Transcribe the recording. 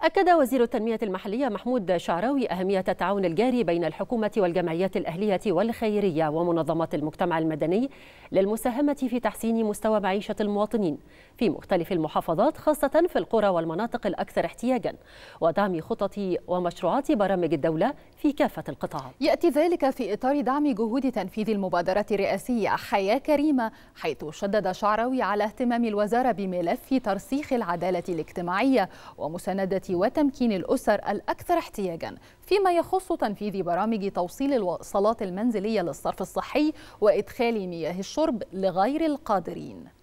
أكد وزير التنمية المحلية محمود شعراوي أهمية التعاون الجاري بين الحكومة والجمعيات الأهلية والخيرية ومنظمات المجتمع المدني للمساهمة في تحسين مستوى معيشة المواطنين في مختلف المحافظات خاصة في القرى والمناطق الأكثر احتياجا ودعم خطط ومشروعات برامج الدولة في كافة القطاعات يأتي ذلك في إطار دعم جهود تنفيذ المبادرة الرئاسية حياة كريمة حيث شدد شعراوي على اهتمام الوزارة بملف ترسيخ العدالة الاجتماعية ومساندة وتمكين الأسر الأكثر احتياجاً فيما يخص تنفيذ برامج توصيل الوصلات المنزلية للصرف الصحي وإدخال مياه الشرب لغير القادرين